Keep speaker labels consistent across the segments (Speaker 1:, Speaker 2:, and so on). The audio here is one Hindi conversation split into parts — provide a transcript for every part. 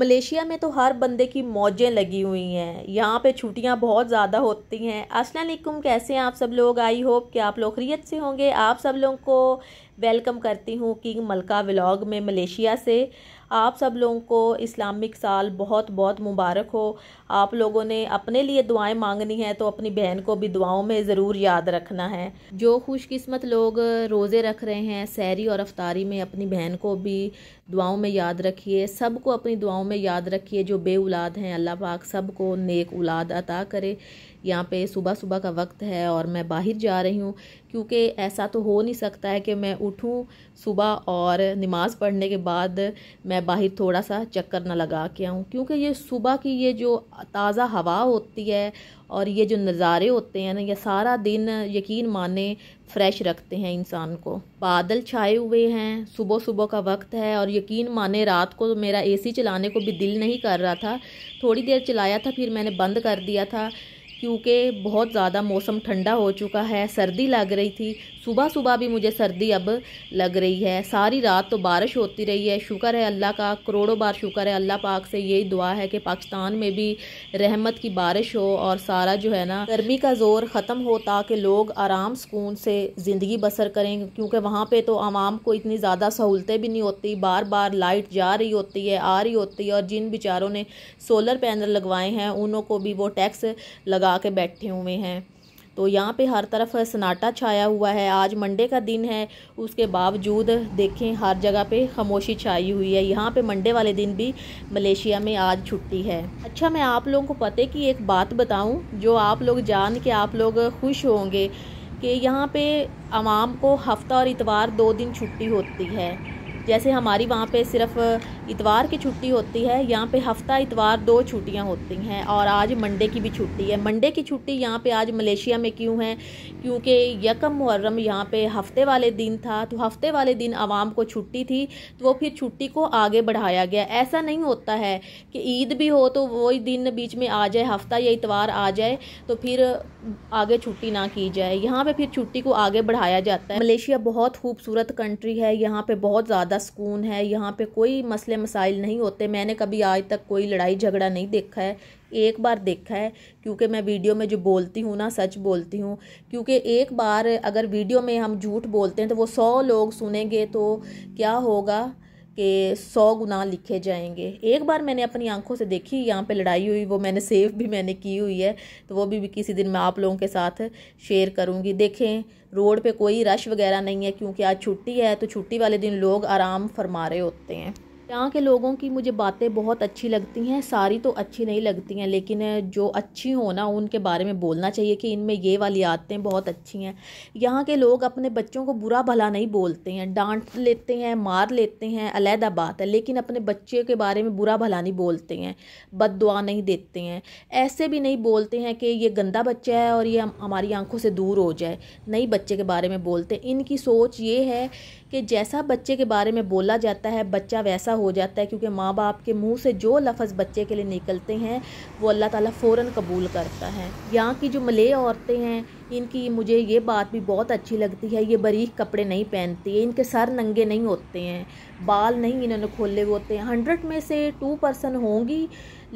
Speaker 1: मलेशिया में तो हर बंदे की मौजें लगी हुई हैं यहाँ पे छुट्टियाँ बहुत ज़्यादा होती हैं असलकुम कैसे हैं आप सब लोग आई होप कि आप लोग खरीत से होंगे आप सब लोगों को वेलकम करती हूँ किंग मलका व्लॉग में मलेशिया से आप सब लोगों को इस्लामिक साल बहुत बहुत मुबारक हो आप लोगों ने अपने लिए दुआएं मांगनी हैं तो अपनी बहन को भी दुआओं में ज़रूर याद रखना है जो खुशकिस्मत लोग रोज़े रख रहे हैं सैरी और अफ्तारी में अपनी बहन को भी दुआओं में याद रखिए सबको अपनी दुआओं में याद रखिए जो बे हैं अल्लाह पाक सबको नेक औलाद अता करे यहाँ पे सुबह सुबह का वक्त है और मैं बाहर जा रही हूँ क्योंकि ऐसा तो हो नहीं सकता है कि मैं उठूँ सुबह और नमाज़ पढ़ने के बाद मैं बाहर थोड़ा सा चक्कर ना लगा के आऊँ क्योंकि ये सुबह की ये जो ताज़ा हवा होती है और ये जो नज़ारे होते हैं ना ये सारा दिन यकीन माने फ्रेश रखते हैं इंसान को बादल छाए हुए हैं सुबह सुबह का वक्त है और यकीन माने रात को मेरा एसी चलाने को भी दिल नहीं कर रहा था थोड़ी देर चलाया था फिर मैंने बंद कर दिया था क्योंकि बहुत ज़्यादा मौसम ठंडा हो चुका है सर्दी लग रही थी सुबह सुबह भी मुझे सर्दी अब लग रही है सारी रात तो बारिश होती रही है शुक्र है अल्लाह का करोड़ों बार शुक्र है अल्लाह पाक से यही दुआ है कि पाकिस्तान में भी रहमत की बारिश हो और सारा जो है ना गर्मी का ज़ोर ख़त्म हो ताकि लोग आराम सुकून से ज़िंदगी बसर करें क्योंकि वहाँ पर तो आवाम को इतनी ज़्यादा सहूलतें भी नहीं होती बार बार लाइट जा रही होती है आ रही होती है और जिन बेचारों ने सोलर पैनल लगवाए हैं उनों को भी वो टैक्स लगा के बैठे हुए हैं तो यहाँ पे हर तरफ सन्नाटा छाया हुआ है आज मंडे का दिन है उसके बावजूद देखें हर जगह पे खामोशी छाई हुई है यहाँ पे मंडे वाले दिन भी मलेशिया में आज छुट्टी है अच्छा मैं आप लोगों को पते की एक बात बताऊँ जो आप लोग जान के आप लोग खुश होंगे कि यहाँ पे आवाम को हफ्ता और इतवार दो दिन छुट्टी होती है जैसे हमारी वहाँ पे सिर्फ़ इतवार की छुट्टी होती है यहाँ पे हफ्ता इतवार दो छुट्टियाँ होती हैं और आज मंडे की भी छुट्टी है मंडे की छुट्टी यहाँ पे आज मलेशिया में क्यों है क्योंकि यकम मुहर्रम यहाँ पे हफ्ते वाले दिन था तो हफ्ते वाले दिन आवाम को छुट्टी थी तो वो फिर छुट्टी को आगे बढ़ाया गया ऐसा नहीं होता है कि ईद भी हो तो वही दिन बीच में आ जाए हफ्ता या इतवार आ जाए तो फिर आगे छुट्टी ना की जाए यहाँ पे फिर छुट्टी को आगे बढ़ाया जाता है मलेशिया बहुत खूबसूरत कंट्री है यहाँ पे बहुत ज़्यादा सुकून है यहाँ पर कोई मसले मसाइल नहीं होते मैंने कभी आज तक कोई लड़ाई झगड़ा नहीं देखा है एक बार देखा है क्योंकि मैं वीडियो में जो बोलती हूँ ना सच बोलती हूँ क्योंकि एक बार अगर वीडियो में हम झूठ बोलते हैं तो वो सौ लोग सुनेंगे तो क्या होगा कि सौ गुना लिखे जाएंगे एक बार मैंने अपनी आंखों से देखी यहाँ पे लड़ाई हुई वो मैंने सेव भी मैंने की हुई है तो वो भी, भी किसी दिन मैं आप लोगों के साथ शेयर करूँगी देखें रोड पे कोई रश वगैरह नहीं है क्योंकि आज छुट्टी है तो छुट्टी वाले दिन लोग आराम फरमा रहे होते हैं यहाँ के लोगों की मुझे बातें बहुत अच्छी लगती हैं सारी तो अच्छी नहीं लगती हैं लेकिन जो अच्छी हो ना उनके बारे में बोलना चाहिए कि इनमें ये वाली आदतें बहुत अच्छी हैं यहाँ के लोग अपने बच्चों को बुरा भला नहीं बोलते हैं डांट लेते हैं मार लेते हैं अलहदा बात है लेकिन अपने बच्चे के बारे में बुरा भला नहीं बोलते हैं बद नहीं देते हैं ऐसे भी नहीं बोलते हैं कि ये गंदा बच्चा है और ये हमारी आंखों से दूर हो जाए नहीं बच्चे के बारे में बोलते इनकी सोच ये है कि जैसा बच्चे के बारे में बोला जाता है बच्चा वैसा हो जाता है क्योंकि माँ बाप के मुंह से जो लफ्ज़ बच्चे के लिए निकलते हैं वो अल्लाह ताला फ़ौरन कबूल करता है यहाँ की जो मलय औरतें हैं इनकी मुझे ये बात भी बहुत अच्छी लगती है ये बरीक कपड़े नहीं पहनती है इनके सर नंगे नहीं होते हैं बाल नहीं इन्होंने खोले हुए होते हैं हंड्रेड में से टू परसेंट होंगी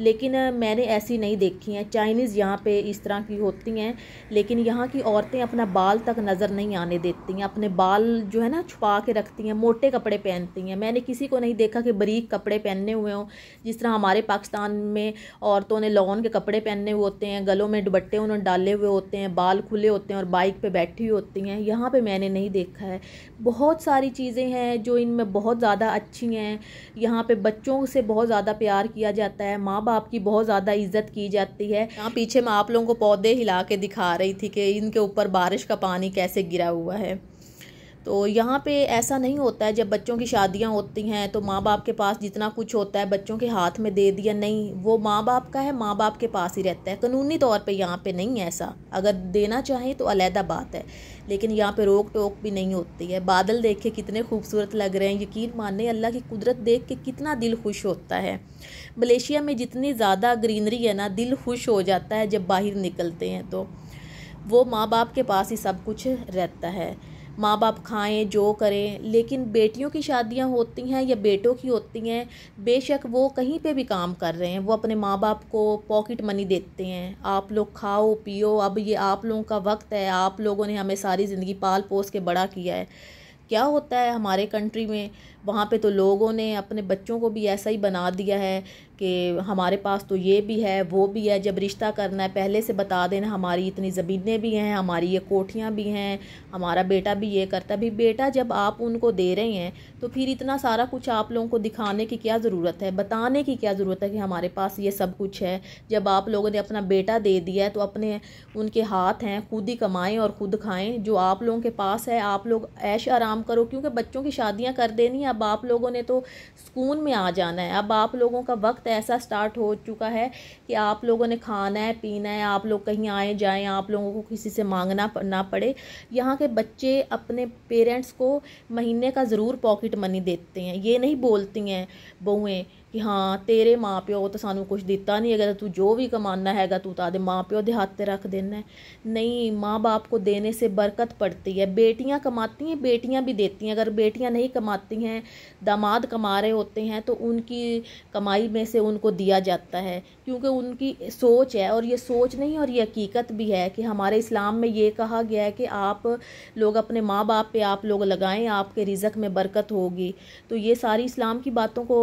Speaker 1: लेकिन मैंने ऐसी नहीं देखी हैं चाइनीज़ यहाँ पे इस तरह की होती हैं लेकिन यहाँ की औरतें अपना बाल तक नज़र नहीं आने देती हैं अपने बाल जो है ना छुपा के रखती हैं मोटे कपड़े पहनती हैं मैंने किसी को नहीं देखा कि बरीक कपड़े पहने हुए हों जिस तरह हमारे पाकिस्तान में औरतों ने लॉन के कपड़े पहने हुए होते हैं गलों में दुबट्टे उन्होंने डाले हुए होते हैं बाल खुले खड़े होते हैं और बाइक पे बैठी हुई होती हैं यहाँ पे मैंने नहीं देखा है बहुत सारी चीज़ें हैं जो इनमें बहुत ज़्यादा अच्छी हैं यहाँ पे बच्चों से बहुत ज़्यादा प्यार किया जाता है माँ बाप की बहुत ज़्यादा इज्जत की जाती है यहाँ पीछे मैं आप लोगों को पौधे हिला के दिखा रही थी कि इनके ऊपर बारिश का पानी कैसे गिरा हुआ है तो यहाँ पे ऐसा नहीं होता है जब बच्चों की शादियाँ होती हैं तो माँ बाप के पास जितना कुछ होता है बच्चों के हाथ में दे दिया नहीं वो माँ बाप का है माँ बाप के पास ही रहता है कानूनी तौर पे यहाँ पे नहीं है ऐसा अगर देना चाहें तो अलहदा बात है लेकिन यहाँ पे रोक टोक भी नहीं होती है बादल देख के कितने खूबसूरत लग रहे हैं यकीन माने अल्लाह की कुदरत देख के कितना दिल खुश होता है मलेशिया में जितनी ज़्यादा ग्रीनरी है ना दिल खुश हो जाता है जब बाहर निकलते हैं तो वो माँ बाप के पास ही सब कुछ रहता है माँ बाप खाएं जो करें लेकिन बेटियों की शादियाँ होती हैं या बेटों की होती हैं बेशक वो कहीं पे भी काम कर रहे हैं वो अपने माँ बाप को पॉकेट मनी देते हैं आप लोग खाओ पियो अब ये आप लोगों का वक्त है आप लोगों ने हमें सारी ज़िंदगी पाल पोस के बड़ा किया है क्या होता है हमारे कंट्री में वहाँ पे तो लोगों ने अपने बच्चों को भी ऐसा ही बना दिया है कि हमारे पास तो ये भी है वो भी है जब रिश्ता करना है पहले से बता देना हमारी इतनी ज़मीनें भी हैं हमारी ये कोठियाँ भी हैं हमारा बेटा भी ये करता है भी बेटा जब आप उनको दे रहे हैं तो फिर इतना सारा कुछ आप लोगों को दिखाने की क्या ज़रूरत है बताने की क्या ज़रूरत है कि हमारे पास ये सब कुछ है जब आप लोगों ने अपना बेटा दे दिया है तो अपने उनके हाथ हैं खुद ही कमाएँ और ख़ुद खाएँ जो आप लोगों के पास है आप लोग ऐश आराम करो क्योंकि बच्चों की शादियाँ कर देनी है अब आप लोगों ने तो सुकून में आ जाना है अब आप लोगों का वक्त ऐसा स्टार्ट हो चुका है कि आप लोगों ने खाना है पीना है आप लोग कहीं आए जाएँ आप लोगों को किसी से मांगना ना पड़े यहाँ के बच्चे अपने पेरेंट्स को महीने का ज़रूर पॉकेट मनी देते हैं ये नहीं बोलती हैं बहुएँ कि हाँ तेरे माँ प्यो ਮਾਪਿਓ ਤਾਂ ਸਾਨੂੰ ਕੁਝ ਦਿੱਤਾ ਨਹੀਂ ਹੈਗਾ ਤੂੰ ਜੋ ਵੀ ਕਮਾਨਾ ਹੈਗਾ ਤੂੰ ਤਾਂ ਆਦੇ ਮਾਪਿਓ ਦੇ ਹੱਥ ਤੇ ਰੱਖ ਦੇਣਾ नहीं तो माँ बाप को देने से बरकत पड़ती है बेटियाँ कमाती हैं बेटियाँ भी देती हैं अगर बेटियाँ नहीं कमाती हैं दामाद कमा रहे होते हैं तो उनकी कमाई में से उनको दिया जाता है क्योंकि उनकी सोच है और ये सोच नहीं और ये हकीकत भी है कि हमारे इस्लाम में ये कहा गया है कि आप लोग अपने माँ बाप पर आप लोग लगाएं आपके रिजक में बरकत होगी तो ये सारी इस्लाम की बातों को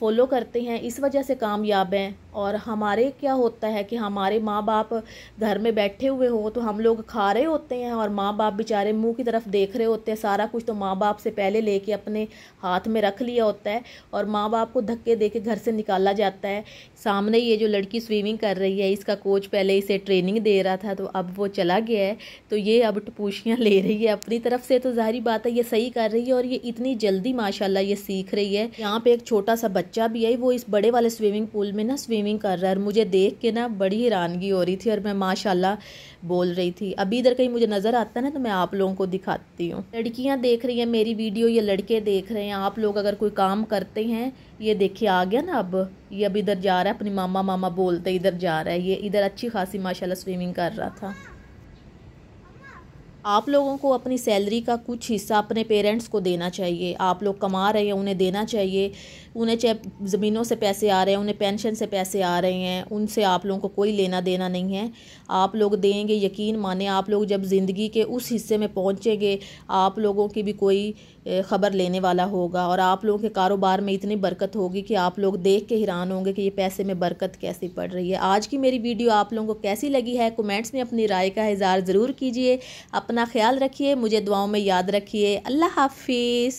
Speaker 1: फॉलो करते हैं इस वजह से कामयाब हैं और हमारे क्या होता है कि हमारे माँ बाप घर में बैठे हुए हों तो हम लोग खा रहे होते हैं और माँ बाप बेचारे मुंह की तरफ देख रहे होते हैं सारा कुछ तो माँ बाप से पहले लेके अपने हाथ में रख लिया होता है और माँ बाप को धक्के दे के घर से निकाला जाता है सामने ये जो लड़की स्विमिंग कर रही है इसका कोच पहले इसे ट्रेनिंग दे रहा था तो अब वो चला गया है तो ये अब टपूशियाँ ले रही है अपनी तरफ से तो जाहिर बात है ये सही कर रही है और ये इतनी जल्दी माशाला ये सीख रही है यहाँ पे एक छोटा सा बच्चा भी है वो इस बड़े वाले स्विमिंग पूल में ना स्विमिंग स्विमिंग कर रहा है और मुझे देख के ना बड़ी हैरानगी हो रही थी और मैं माशाल्लाह बोल रही थी अभी इधर कहीं मुझे नज़र आता ना तो मैं आप लोगों को दिखाती हूँ लड़कियाँ देख रही हैं मेरी वीडियो या लड़के देख रहे हैं आप लोग अगर कोई काम करते हैं ये देखिए आ गया ना अब ये अब इधर जा रहा है अपनी मामा मामा बोलते इधर जा रहा है ये इधर अच्छी खासी माशाल्लाह स्विमिंग कर रहा था आप लोगों को अपनी सैलरी का कुछ हिस्सा अपने पेरेंट्स को देना चाहिए आप लोग कमा रहे हैं उन्हें देना चाहिए उन्हें चाहे ज़मीनों से पैसे आ रहे हैं उन्हें पेंशन से पैसे आ रहे हैं उनसे आप लोगों को कोई लेना देना नहीं है आप लोग देंगे यकीन माने आप लोग जब ज़िंदगी के उस हिस्से में पहुँचेंगे आप लोगों की भी कोई ख़बर लेने वाला होगा और आप लोगों के कारोबार में इतनी बरकत होगी कि आप लोग देख के हैरान होंगे कि ये पैसे में बरकत कैसी पड़ रही है आज की मेरी वीडियो आप लोगों को कैसी लगी है कमेंट्स में अपनी राय का इजहार ज़रूर कीजिए अपना अपना ख्याल रखिए मुझे दुआओं में याद रखिए अल्लाह हाफिज़